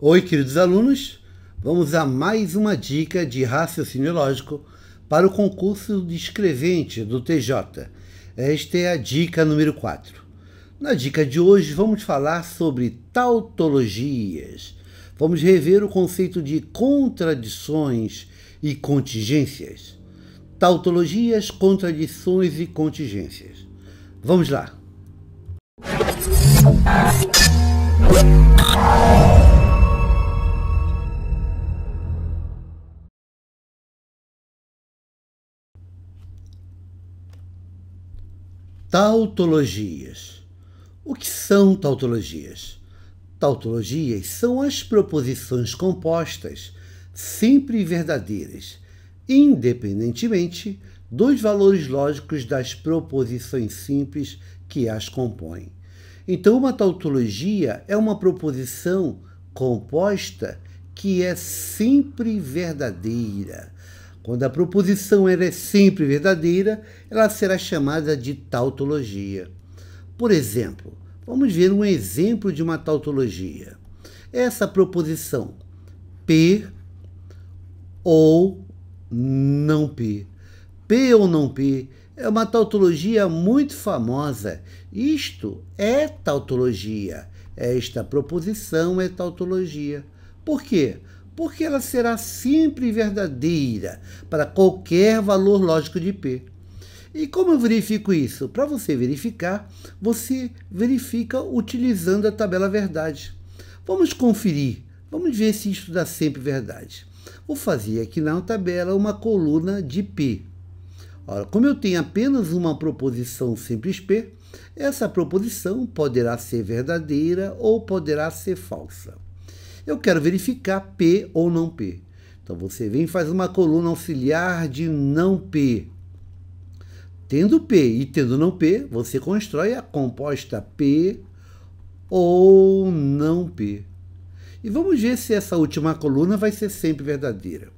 Oi, queridos alunos! Vamos a mais uma dica de raciocínio lógico para o concurso de escrevente do TJ. Esta é a dica número 4. Na dica de hoje, vamos falar sobre tautologias. Vamos rever o conceito de contradições e contingências. Tautologias, contradições e contingências. Vamos lá! Tautologias. O que são tautologias? Tautologias são as proposições compostas, sempre verdadeiras, independentemente dos valores lógicos das proposições simples que as compõem. Então, uma tautologia é uma proposição composta que é sempre verdadeira, quando a proposição é sempre verdadeira, ela será chamada de tautologia. Por exemplo, vamos ver um exemplo de uma tautologia. Essa proposição P ou não P. P ou não P é uma tautologia muito famosa. Isto é tautologia. Esta proposição é tautologia. Por quê? porque ela será sempre verdadeira para qualquer valor lógico de P. E como eu verifico isso? Para você verificar, você verifica utilizando a tabela verdade. Vamos conferir, vamos ver se isso dá sempre verdade. Vou fazer aqui na tabela uma coluna de P. Ora, como eu tenho apenas uma proposição simples P, essa proposição poderá ser verdadeira ou poderá ser falsa eu quero verificar P ou não P. Então você vem e faz uma coluna auxiliar de não P. Tendo P e tendo não P, você constrói a composta P ou não P. E vamos ver se essa última coluna vai ser sempre verdadeira.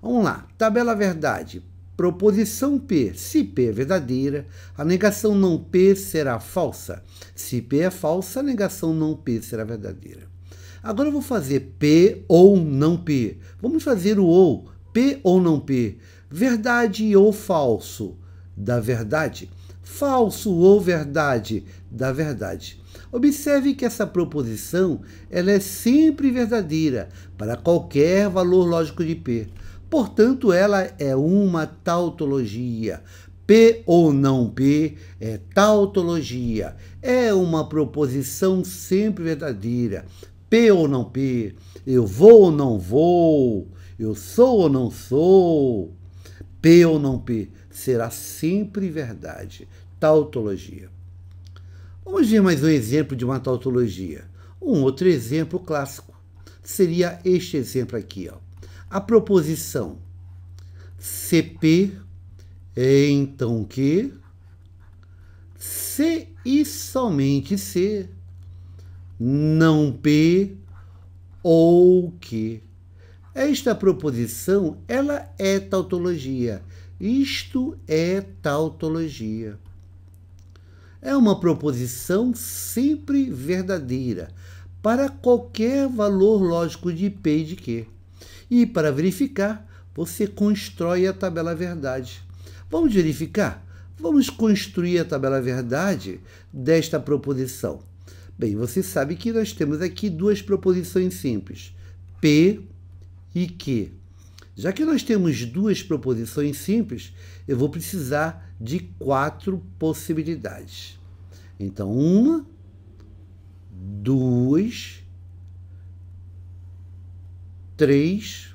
Vamos lá, tabela verdade. Proposição P, se P é verdadeira, a negação não P será falsa. Se P é falsa, a negação não P será verdadeira. Agora eu vou fazer P ou não P. Vamos fazer o ou. P ou não P. Verdade ou falso? Da verdade. Falso ou verdade? Da verdade. Observe que essa proposição ela é sempre verdadeira para qualquer valor lógico de P. Portanto, ela é uma tautologia. P ou não P é tautologia. É uma proposição sempre verdadeira. P ou não P, eu vou ou não vou, eu sou ou não sou, P ou não P, será sempre verdade. Tautologia. Vamos ver mais um exemplo de uma tautologia. Um outro exemplo clássico seria este exemplo aqui. Ó. A proposição CP é então que C e somente C não p ou que. Esta proposição, ela é tautologia. Isto é tautologia. É uma proposição sempre verdadeira para qualquer valor lógico de P e de Q. E para verificar, você constrói a tabela verdade. Vamos verificar? Vamos construir a tabela verdade desta proposição. Bem, você sabe que nós temos aqui duas proposições simples, P e Q. Já que nós temos duas proposições simples, eu vou precisar de quatro possibilidades. Então, uma, duas, três,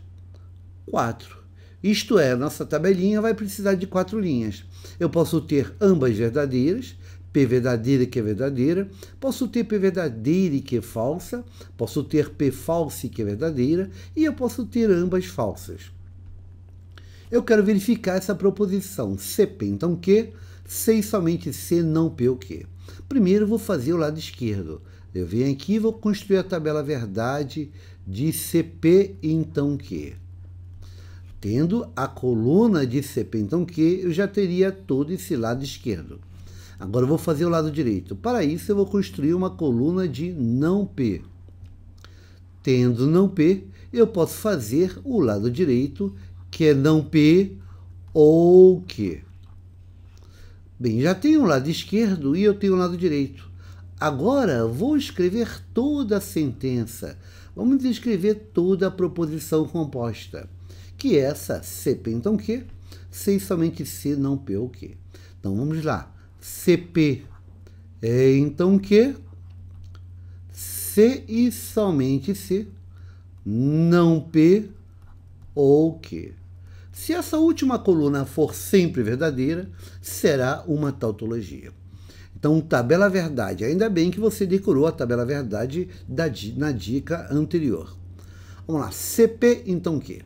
quatro. Isto é, nossa tabelinha vai precisar de quatro linhas. Eu posso ter ambas verdadeiras P verdadeira que é verdadeira, posso ter P verdadeira e que é falsa, posso ter P falsa e que é verdadeira, e eu posso ter ambas falsas. Eu quero verificar essa proposição CP, então Q, sem somente C, não P o Q. Primeiro vou fazer o lado esquerdo. Eu venho aqui e vou construir a tabela verdade de CP então Q. Tendo a coluna de CP então Q, eu já teria todo esse lado esquerdo. Agora eu vou fazer o lado direito. Para isso, eu vou construir uma coluna de não P. Tendo não P, eu posso fazer o lado direito, que é não P ou Q. Bem, já tenho um lado esquerdo e eu tenho um lado direito. Agora vou escrever toda a sentença. Vamos escrever toda a proposição composta, que é essa C P então Q, sem somente C não P ou Q. Então vamos lá. CP. É então que se e somente se, não P ou Q. Se essa última coluna for sempre verdadeira, será uma tautologia. Então, tabela verdade. Ainda bem que você decorou a tabela verdade da, na dica anterior. Vamos lá. CP, então, que?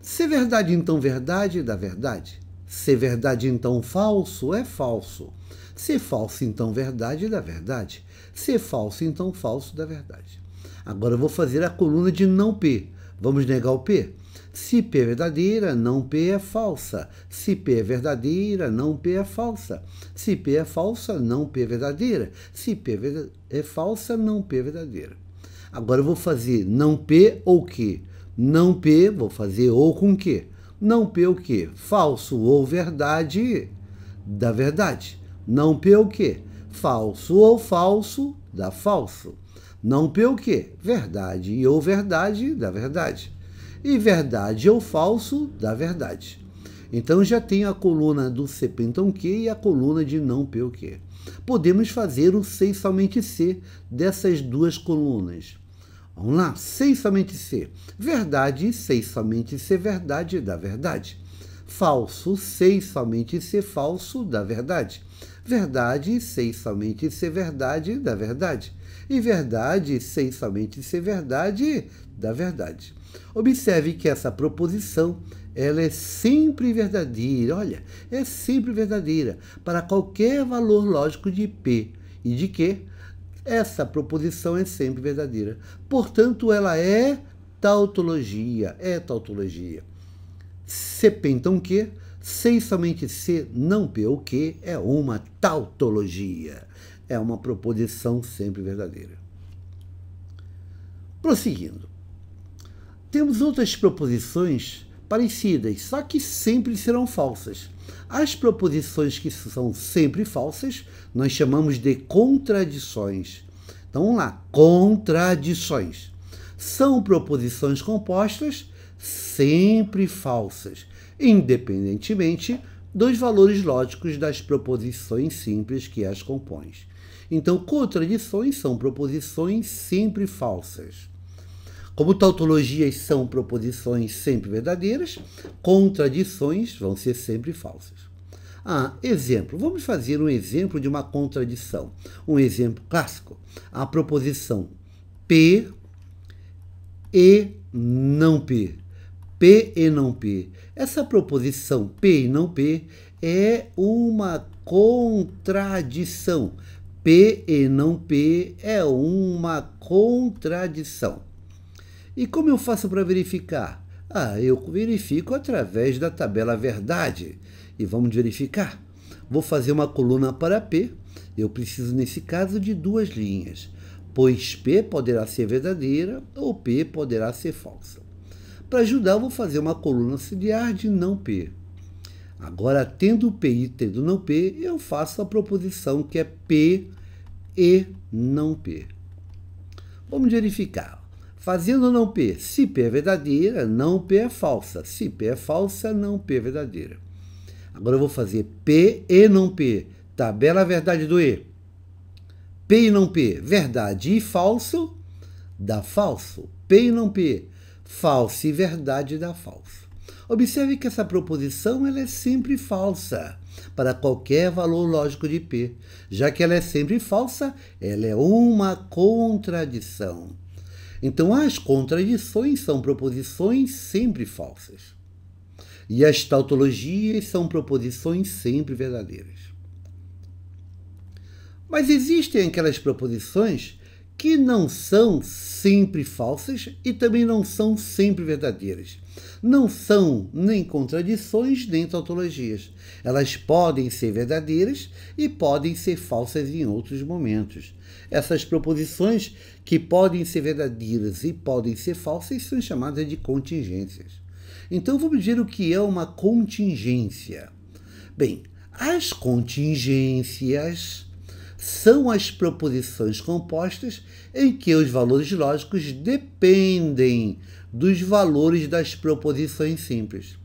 Se verdade, então, verdade da verdade. Se verdade, então falso é falso. Se falso, então verdade é da verdade. Se falso, então falso da verdade. Agora eu vou fazer a coluna de não P. Vamos negar o P? Se P é verdadeira, não P é falsa. Se P é verdadeira, não P é falsa. Se P é falsa, não P é verdadeira. Se P é, é falsa, não P é verdadeira. Agora eu vou fazer não P ou Q. Não P, vou fazer ou com Q não pelo que falso ou verdade da verdade, não pelo que falso ou falso da falso, não pelo que verdade ou verdade da verdade, e verdade ou falso da verdade. Então já tem a coluna do sepentão que e a coluna de não pelo que. Podemos fazer o sei somente ser dessas duas colunas. Vamos lá? sei somente ser verdade sei somente ser verdade da verdade. Falso, sei somente ser falso da verdade. Verdade sei somente ser verdade da verdade. E verdade sei somente ser verdade da verdade. Observe que essa proposição ela é sempre verdadeira, olha, é sempre verdadeira para qualquer valor lógico de P e de Q essa proposição é sempre verdadeira. Portanto, ela é tautologia. É tautologia. Se pentam que, sei somente se, não p o que, é uma tautologia. É uma proposição sempre verdadeira. Prosseguindo. Temos outras proposições parecidas, só que sempre serão falsas. As proposições que são sempre falsas, nós chamamos de contradições. Então vamos lá, contradições. São proposições compostas sempre falsas, independentemente dos valores lógicos das proposições simples que as compõem. Então, contradições são proposições sempre falsas. Como tautologias são proposições sempre verdadeiras, contradições vão ser sempre falsas. Ah, exemplo. Vamos fazer um exemplo de uma contradição. Um exemplo clássico. A proposição P e não P. P e não P. Essa proposição P e não P é uma contradição. P e não P é uma contradição. E como eu faço para verificar? Ah, eu verifico através da tabela verdade. E vamos verificar. Vou fazer uma coluna para P. Eu preciso, nesse caso, de duas linhas, pois P poderá ser verdadeira ou P poderá ser falsa. Para ajudar, vou fazer uma coluna auxiliar de não P. Agora, tendo P e tendo não P, eu faço a proposição que é P e não P. Vamos verificar. Fazendo não P, se P é verdadeira, não P é falsa. Se P é falsa, não P é verdadeira. Agora eu vou fazer P e não P. Tabela verdade do E. P e não P, verdade e falso, dá falso. P e não P, falso e verdade dá falso. Observe que essa proposição ela é sempre falsa para qualquer valor lógico de P. Já que ela é sempre falsa, ela é uma contradição. Então, as contradições são proposições sempre falsas. E as tautologias são proposições sempre verdadeiras. Mas existem aquelas proposições que não são sempre falsas e também não são sempre verdadeiras. Não são nem contradições nem tautologias. Elas podem ser verdadeiras e podem ser falsas em outros momentos. Essas proposições que podem ser verdadeiras e podem ser falsas são chamadas de contingências. Então vamos ver o que é uma contingência. Bem, as contingências são as proposições compostas em que os valores lógicos dependem dos valores das proposições simples.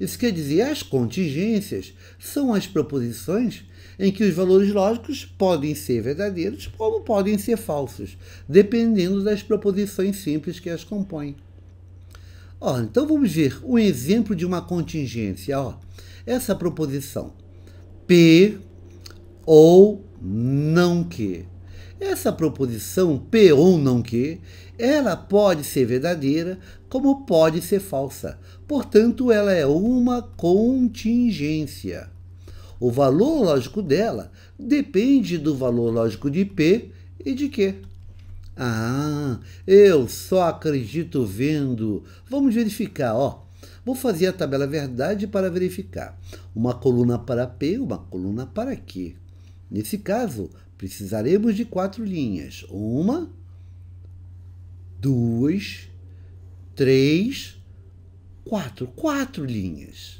Isso quer dizer, as contingências são as proposições em que os valores lógicos podem ser verdadeiros como podem ser falsos, dependendo das proposições simples que as compõem. Ó, então vamos ver um exemplo de uma contingência. Ó, essa proposição P ou não que. Essa proposição P ou não que, ela pode ser verdadeira como pode ser falsa. Portanto, ela é uma contingência. O valor lógico dela depende do valor lógico de P e de Q. Ah, eu só acredito vendo. Vamos verificar, ó. Vou fazer a tabela verdade para verificar. Uma coluna para P, uma coluna para Q. Nesse caso, precisaremos de quatro linhas. Uma, duas, três, quatro. Quatro linhas.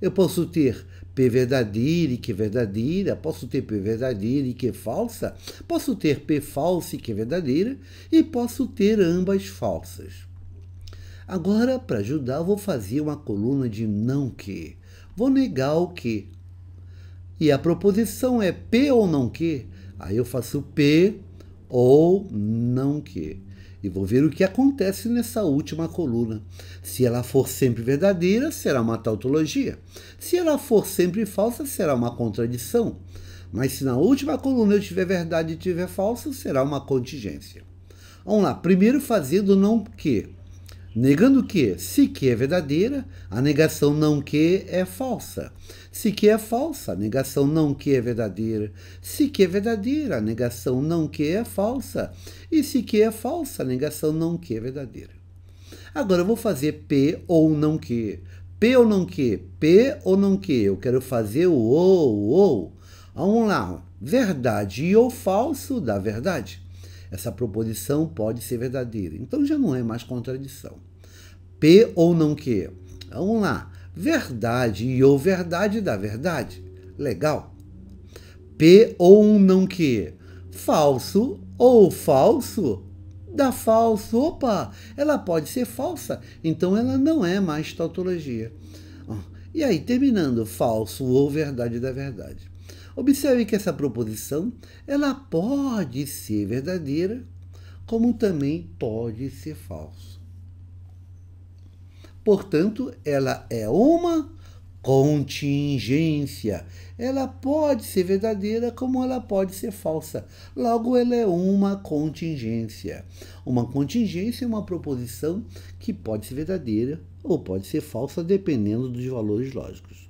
Eu posso ter P verdadeira e que é verdadeira, posso ter P verdadeira e que é falsa, posso ter P falsa e que é verdadeira, e posso ter ambas falsas. Agora, para ajudar, vou fazer uma coluna de não que. Vou negar o que. E a proposição é P ou não que. Aí eu faço P ou não que e vou ver o que acontece nessa última coluna. Se ela for sempre verdadeira, será uma tautologia. Se ela for sempre falsa, será uma contradição. Mas se na última coluna eu tiver verdade e tiver falsa, será uma contingência. Vamos lá, primeiro fazendo não que negando que, se que é verdadeira, a negação não que é falsa. Se que é falsa, a negação não que é verdadeira. Se que é verdadeira, a negação não que é falsa. E se que é falsa, a negação não que é verdadeira. Agora eu vou fazer P ou não que. P ou não que? P ou não que? Eu quero fazer o ou, ou. Vamos lá. Verdade ou falso da verdade. Essa proposição pode ser verdadeira. Então já não é mais contradição. P ou não que? Vamos lá. Verdade e ou verdade da verdade. Legal. P ou não que? Falso ou falso da falso. Opa, ela pode ser falsa, então ela não é mais tautologia. E aí, terminando, falso ou verdade da verdade. Observe que essa proposição ela pode ser verdadeira, como também pode ser falsa. Portanto, ela é uma contingência. Ela pode ser verdadeira como ela pode ser falsa. Logo, ela é uma contingência. Uma contingência é uma proposição que pode ser verdadeira ou pode ser falsa, dependendo dos valores lógicos.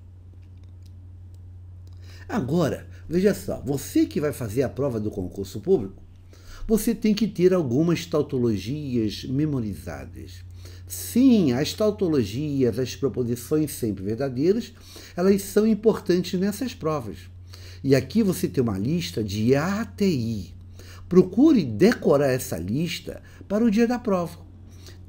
Agora, veja só, você que vai fazer a prova do concurso público, você tem que ter algumas tautologias memorizadas. Sim, as tautologias, as proposições sempre verdadeiras, elas são importantes nessas provas. E aqui você tem uma lista de A até I. Procure decorar essa lista para o dia da prova.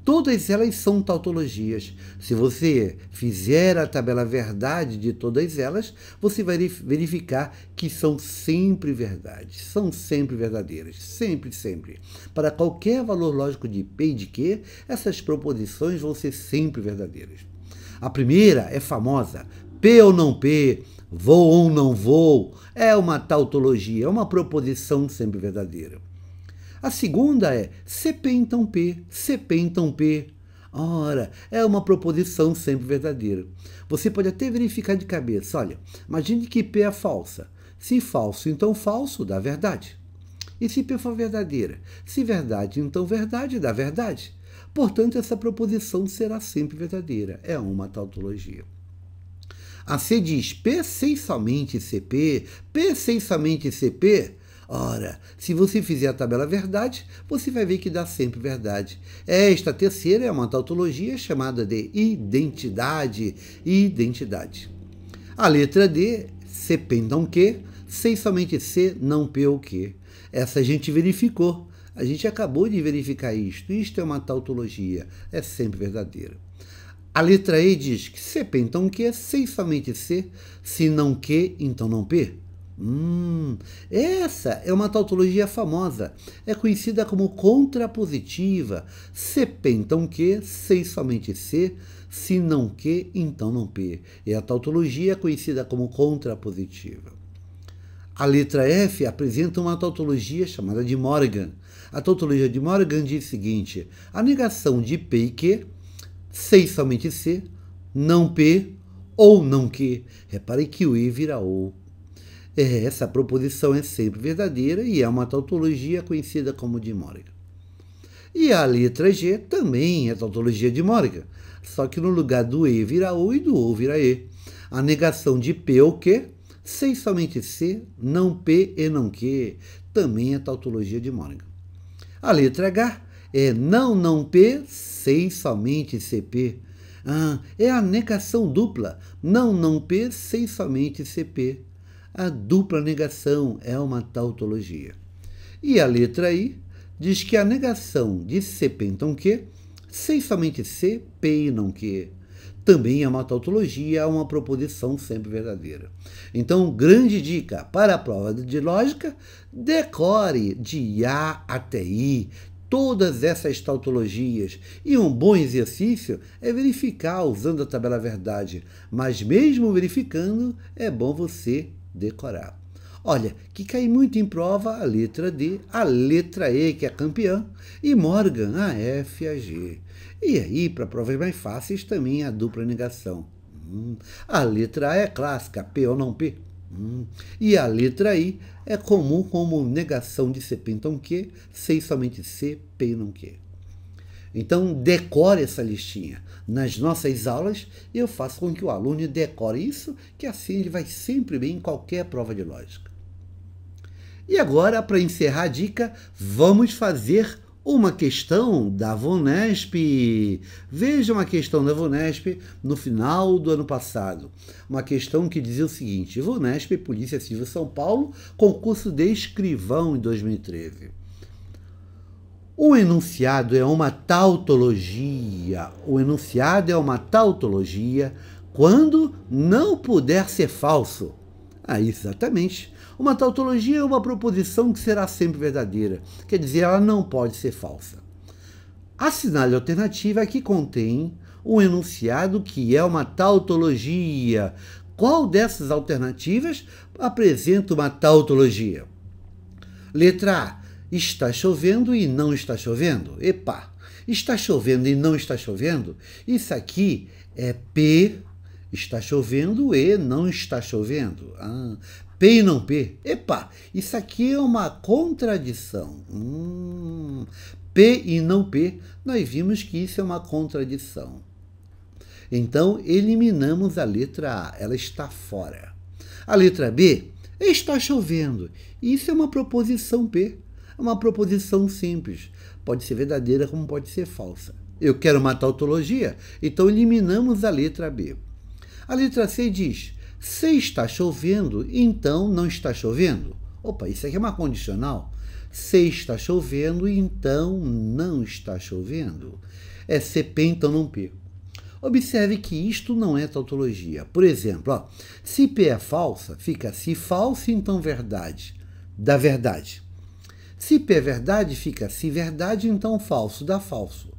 Todas elas são tautologias. Se você fizer a tabela verdade de todas elas, você vai verificar que são sempre verdades, são sempre verdadeiras, sempre, sempre. Para qualquer valor lógico de P e de Q, essas proposições vão ser sempre verdadeiras. A primeira é famosa: P ou não P, vou ou não vou, é uma tautologia, é uma proposição sempre verdadeira. A segunda é CP então P, CP então P. Ora, é uma proposição sempre verdadeira. Você pode até verificar de cabeça. Olha, imagine que P é falsa. Se falso, então falso dá verdade. E se P for verdadeira? Se verdade, então verdade dá verdade. Portanto, essa proposição será sempre verdadeira. É uma tautologia. A C diz P sem somente CP, P sem somente CP. Ora, se você fizer a tabela verdade, você vai ver que dá sempre verdade. Esta terceira é uma tautologia chamada de identidade. Identidade. A letra D, sependam então, que, sem somente se não P ou que. Essa a gente verificou. A gente acabou de verificar isto. Isto é uma tautologia. É sempre verdadeira. A letra E diz que CP então Q, sem somente C, se não que, então não P. Hum, essa é uma tautologia famosa. É conhecida como contrapositiva. Se P, então Q, se somente se, se não Q, então não P. É a tautologia é conhecida como contrapositiva. A letra F apresenta uma tautologia chamada de Morgan. A tautologia de Morgan diz o seguinte: a negação de P e Q, se somente se, não P ou não Q. Repare que o e vira O é, essa proposição é sempre verdadeira e é uma tautologia conhecida como de dimórica. E a letra G também é tautologia de dimórica, só que no lugar do E vira O e do O vira E. A negação de P ou Q, sem somente C, não P e não Q, também é tautologia de dimórica. A letra H é não não P, sem somente CP. Ah, é a negação dupla, não não P, sem somente CP. A dupla negação é uma tautologia. E a letra I diz que a negação de CP então que sem somente se peinam que, não também é uma tautologia, é uma proposição sempre verdadeira. Então, grande dica para a prova de lógica, decore de A até I todas essas tautologias. E um bom exercício é verificar usando a tabela verdade, mas mesmo verificando, é bom você decorar. Olha, que cai muito em prova a letra D, a letra E, que é campeã, e Morgan, a F e a G. E aí, para provas mais fáceis, também a dupla negação. Hum. A letra A é clássica, P ou não P. Hum. E a letra I é comum como negação de CP, então Q, sem somente C, P e não Q. Então, decore essa listinha. Nas nossas aulas, eu faço com que o aluno decore isso, que assim ele vai sempre bem em qualquer prova de lógica. E agora, para encerrar a dica, vamos fazer uma questão da Vonesp. Veja uma questão da Vonesp no final do ano passado. Uma questão que dizia o seguinte: Vonesp, Polícia Civil São Paulo, concurso de escrivão em 2013. O enunciado é uma tautologia. O enunciado é uma tautologia quando não puder ser falso. Ah, exatamente. Uma tautologia é uma proposição que será sempre verdadeira, quer dizer, ela não pode ser falsa. Assinale a alternativa é que contém um enunciado que é uma tautologia. Qual dessas alternativas apresenta uma tautologia? Letra A Está chovendo e não está chovendo. Epa! Está chovendo e não está chovendo? Isso aqui é P. Está chovendo e não está chovendo. Ah, P e não P. Epa! Isso aqui é uma contradição. Hum, P e não P. Nós vimos que isso é uma contradição. Então, eliminamos a letra A, ela está fora. A letra B, está chovendo. Isso é uma proposição P. É uma proposição simples, pode ser verdadeira como pode ser falsa. Eu quero uma tautologia, então eliminamos a letra B. A letra C diz: se está chovendo, então não está chovendo. Opa, isso aqui é uma condicional. Se está chovendo, então não está chovendo. É CP, então não P. Observe que isto não é tautologia. Por exemplo, ó, se P é falsa, fica se falsa, então verdade. Da verdade. Se P é verdade, fica se verdade, então falso dá falso.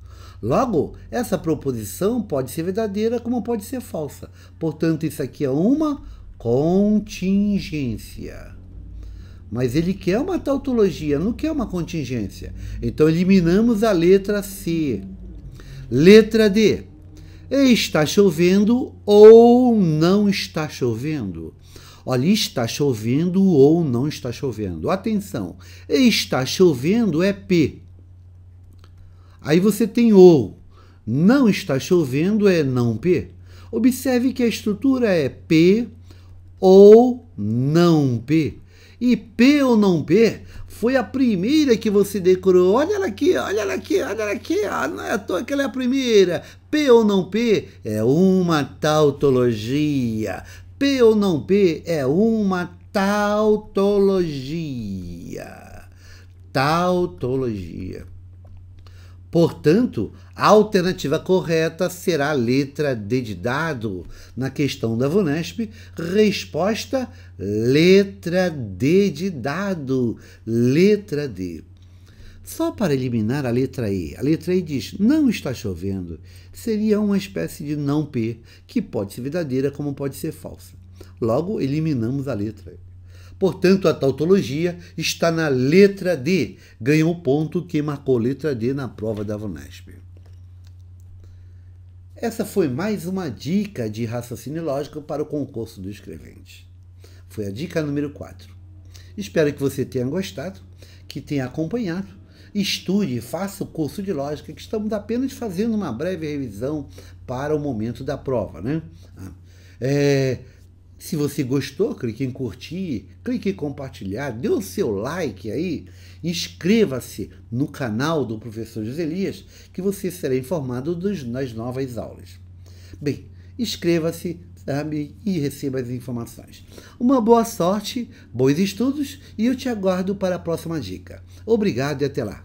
Logo, essa proposição pode ser verdadeira como pode ser falsa. Portanto, isso aqui é uma contingência. Mas ele quer uma tautologia, não quer uma contingência. Então eliminamos a letra C. Letra D. Está chovendo ou não está chovendo? Olha, está chovendo ou não está chovendo. Atenção, está chovendo é P. Aí você tem ou. Não está chovendo é não P. Observe que a estrutura é P ou não P. E P ou não P foi a primeira que você decorou. Olha ela aqui, olha ela aqui, olha ela aqui. Ah, não é à toa que ela é a primeira. P ou não P é uma tautologia. P ou não P é uma tautologia. Tautologia. Portanto, a alternativa correta será a letra D de dado. Na questão da VUNESP, resposta letra D de dado. Letra D. Só para eliminar a letra E. A letra E diz não está chovendo. Seria uma espécie de não P, que pode ser verdadeira como pode ser falsa. Logo, eliminamos a letra E. Portanto, a tautologia está na letra D. Ganhou o ponto que marcou letra D na prova da VUNESP. Essa foi mais uma dica de raciocínio lógico para o concurso do escrevente. Foi a dica número 4. Espero que você tenha gostado, que tenha acompanhado Estude, faça o curso de lógica, que estamos apenas fazendo uma breve revisão para o momento da prova. Né? Ah, é, se você gostou, clique em curtir, clique em compartilhar, dê o seu like aí, inscreva-se no canal do professor José Elias, que você será informado dos, das novas aulas. Bem, inscreva-se sabe, e receba as informações. Uma boa sorte, bons estudos e eu te aguardo para a próxima dica. Obrigado e até lá.